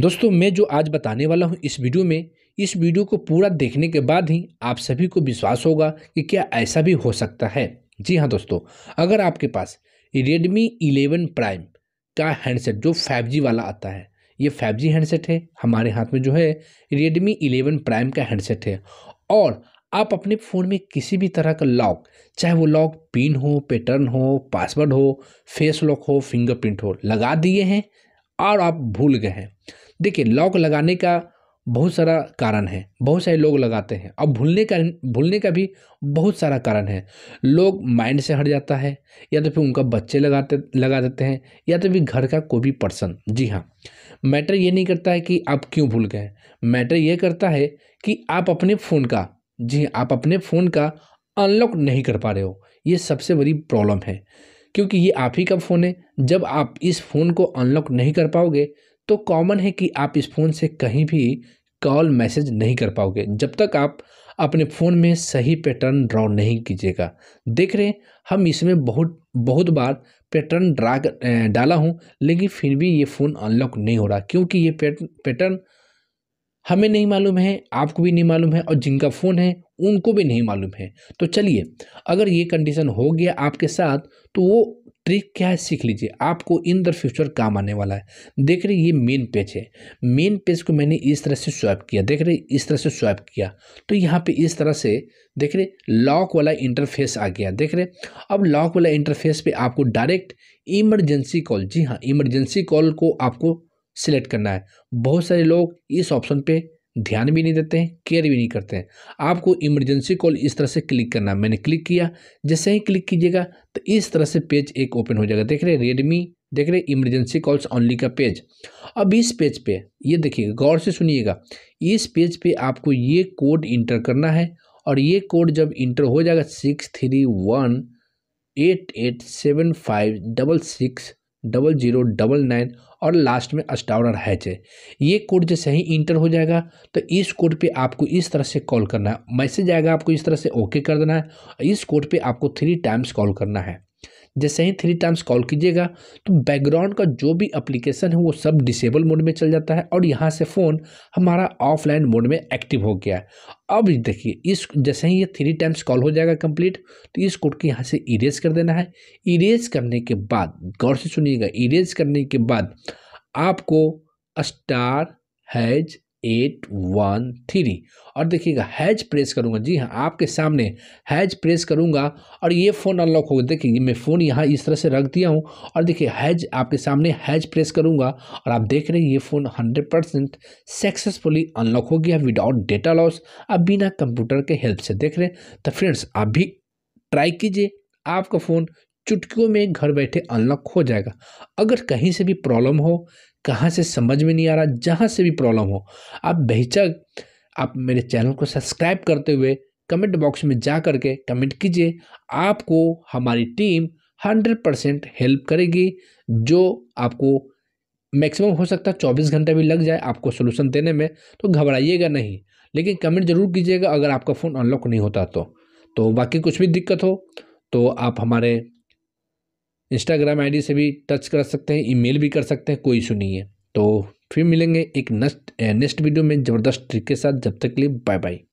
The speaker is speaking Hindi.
दोस्तों मैं जो आज बताने वाला हूँ इस वीडियो में इस वीडियो को पूरा देखने के बाद ही आप सभी को विश्वास होगा कि क्या ऐसा भी हो सकता है जी हाँ दोस्तों अगर आपके पास रेडमी इलेवन प्राइम का हैंडसेट जो फाइव वाला आता है ये फाइव हैंडसेट है हमारे हाथ में जो है रेडमी इलेवन प्राइम का हैंडसेट है और आप अपने फ़ोन में किसी भी तरह का लॉक चाहे वो लॉक पिन हो पैटर्न हो पासवर्ड हो फेस लॉक हो फिंगरप्रिंट हो लगा दिए हैं और आप भूल गए हैं देखिए लॉक लगाने का बहुत सारा कारण है बहुत सारे लोग लगाते हैं अब भूलने का भूलने का भी बहुत सारा कारण है लोग माइंड से हट जाता है या तो फिर उनका बच्चे लगाते लगा देते हैं या तो फिर घर का कोई भी पर्सन जी हाँ मैटर ये नहीं करता है कि आप क्यों भूल गए मैटर ये करता है कि आप अपने फ़ोन का जी हाँ, आप अपने फ़ोन का अनलॉक नहीं कर पा रहे हो ये सबसे बड़ी प्रॉब्लम है क्योंकि ये आप ही का फ़ोन है जब आप इस फ़ोन को अनलॉक नहीं कर पाओगे तो कॉमन है कि आप इस फ़ोन से कहीं भी कॉल मैसेज नहीं कर पाओगे जब तक आप अपने फ़ोन में सही पैटर्न ड्रॉ नहीं कीजिएगा देख रहे हैं हम इसमें बहुत बहुत बार पैटर्न ड्रा डाला हूँ लेकिन फिर भी ये फ़ोन अनलॉक नहीं हो रहा क्योंकि ये पैटर्न हमें नहीं मालूम है आपको भी नहीं मालूम है और जिनका फ़ोन है उनको भी नहीं मालूम है तो चलिए अगर ये कंडीशन हो गया आपके साथ तो वो ट्रिक क्या है सीख लीजिए आपको इन द फ्यूचर काम आने वाला है देख रहे ये मेन पेज है मेन पेज को मैंने इस तरह से स्वैप किया देख रहे इस तरह से स्वैप किया तो यहाँ पे इस तरह से देख रहे लॉक वाला इंटरफेस आ गया देख रहे अब लॉक वाला इंटरफेस पे आपको डायरेक्ट इमरजेंसी कॉल जी हाँ इमरजेंसी कॉल को आपको सिलेक्ट करना है बहुत सारे लोग इस ऑप्शन पर ध्यान भी नहीं देते हैं केयर भी नहीं करते हैं आपको इमरजेंसी कॉल इस तरह से क्लिक करना मैंने क्लिक किया जैसे ही क्लिक कीजिएगा तो इस तरह से पेज एक ओपन हो जाएगा देख रहे रेडमी देख रहे इमरजेंसी कॉल्स ऑनली का पेज अब इस पेज पे ये देखिए गौर से सुनिएगा इस पेज पे आपको ये कोड इंटर करना है और ये कोड जब इंटर हो जाएगा six three one eight eight seven five double six double zero double nine और लास्ट में अस्टावर हैच है ये कोड जैसे ही इंटर हो जाएगा तो इस कोड पे आपको इस तरह से कॉल करना है मैसेज आएगा आपको इस तरह से ओके कर देना है इस कोड पे आपको थ्री टाइम्स कॉल करना है जैसे ही थ्री टाइम्स कॉल कीजिएगा तो बैकग्राउंड का जो भी अप्लीकेशन है वो सब डिसेबल मोड में चल जाता है और यहाँ से फ़ोन हमारा ऑफलाइन मोड में एक्टिव हो गया है अब देखिए इस जैसे ही ये थ्री टाइम्स कॉल हो जाएगा कंप्लीट तो इस कोड को यहाँ से इरेज कर देना है इरेज करने के बाद गौर से सुनिएगा इरेज करने के बाद आपको star hash eight one three और देखिएगा हैज प्रेस करूँगा जी हाँ आपके सामने हैज प्रेस करूंगा और ये फ़ोन अनलॉक होगा देखिए मैं फ़ोन यहाँ इस तरह से रख दिया हूँ और देखिए हैज आपके सामने हैज प्रेस करूँगा और आप देख रहे हैं ये phone hundred percent successfully unlock हो गया विदाउट डेटा लॉस आप बिना कंप्यूटर के हेल्प से देख रहे हैं तो फ्रेंड्स आप भी ट्राई कीजिए आपका फ़ोन चुटकियों में घर बैठे अनलॉक हो जाएगा अगर कहीं से भी प्रॉब्लम हो कहाँ से समझ में नहीं आ रहा जहाँ से भी प्रॉब्लम हो आप बेहिचक आप मेरे चैनल को सब्सक्राइब करते हुए कमेंट बॉक्स में जा करके कमेंट कीजिए आपको हमारी टीम हंड्रेड परसेंट हेल्प करेगी जो आपको मैक्सिमम हो सकता है चौबीस घंटे भी लग जाए आपको सोल्यूशन देने में तो घबराइएगा नहीं लेकिन कमेंट जरूर कीजिएगा अगर आपका फ़ोन अनलॉक नहीं होता तो तो बाकी कुछ भी दिक्कत हो तो आप हमारे इंस्टाग्राम आईडी से भी टच कर सकते हैं ईमेल भी कर सकते हैं कोई इशू नहीं है तो फिर मिलेंगे एक नेक्स्ट नेक्स्ट वीडियो में ज़बरदस्त ट्रिक के साथ जब तक के लिए बाय बाय